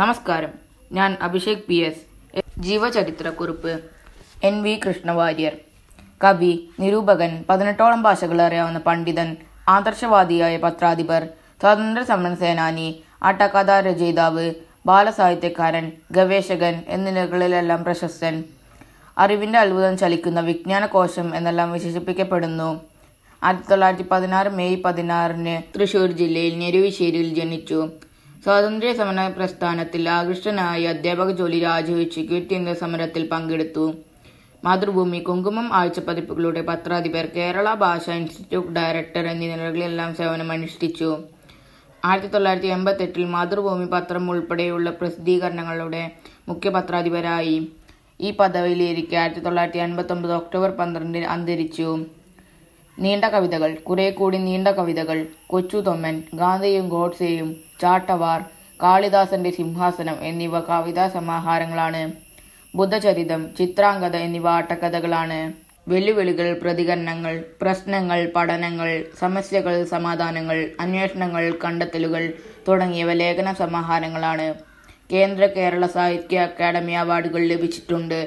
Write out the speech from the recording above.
നമസ്കാരം ഞാൻ Abhishek P S ജീവചരിത്രക്കുറിപ്പ് എൻ വി കൃഷ്ണവാര്യർ കവി നിരൂപകൻ പതിനെട്ടോളം ഭാഷകൾ അറിയാവുന്ന പണ്ഡിതൻ ആദർശവാദിയായ പത്രാധിപർ സ്വാതന്ത്ര്യ സമര സേനാനി ആട്ടക്കഥാ രചയിതാവ് ബാലസാഹിത്യക്കാരൻ ഗവേഷകൻ എന്നിവകളിലെല്ലാം പ്രശസ്തൻ അറിവിൻ്റെ അത്ഭുതം ചലിക്കുന്ന വിജ്ഞാനകോശം എന്നെല്ലാം വിശേഷിപ്പിക്കപ്പെടുന്നു ആയിരത്തി തൊള്ളായിരത്തി പതിനാറ് മെയ് പതിനാറിന് തൃശൂർ ജില്ലയിൽ ഞെരുവിശ്ശേരിയിൽ ജനിച്ചു സ്വാതന്ത്ര്യ സമര പ്രസ്ഥാനത്തിൽ ആകൃഷ്ടനായി അധ്യാപക ജോലി രാജിവെച്ച് ക്വിറ്റ് ഇന്ത്യ സമരത്തിൽ പങ്കെടുത്തു മാതൃഭൂമി കുങ്കുമം പതിപ്പുകളുടെ പത്രാധിപർ കേരള ഭാഷ ഇൻസ്റ്റിറ്റ്യൂട്ട് ഡയറക്ടർ എന്നീ നിലകളിലെല്ലാം അനുഷ്ഠിച്ചു ആയിരത്തി തൊള്ളായിരത്തി എട്ടിൽ മാതൃഭൂമി പത്രം ഉൾപ്പെടെയുള്ള പ്രസിദ്ധീകരണങ്ങളുടെ മുഖ്യ പത്രാധിപരായി ഈ പദവിയിലിരിക്കെ ആയിരത്തി തൊള്ളായിരത്തി ഒമ്പത് ഒക്ടോബർ പന്ത്രണ്ടിന് അന്തരിച്ചു നീണ്ട കവിതകൾ കുറെ കൂടി നീണ്ട കവിതകൾ തൊമ്മൻ ഗാന്ധിയും ഗോഡ്സെയും ചാട്ടവാർ കാളിദാസന്റെ സിംഹാസനം എന്നിവ കവിതാ സമാഹാരങ്ങളാണ് ബുദ്ധചരിതം ചിത്രാംഗത എന്നിവ ആട്ടക്കഥകളാണ് വെല്ലുവിളികൾ പ്രതികരണങ്ങൾ പ്രശ്നങ്ങൾ പഠനങ്ങൾ സമസ്യകൾ സമാധാനങ്ങൾ അന്വേഷണങ്ങൾ കണ്ടെത്തലുകൾ തുടങ്ങിയവ ലേഖന സമാഹാരങ്ങളാണ് കേന്ദ്ര കേരള സാഹിത്യ അക്കാദമി അവാർഡുകൾ ലഭിച്ചിട്ടുണ്ട്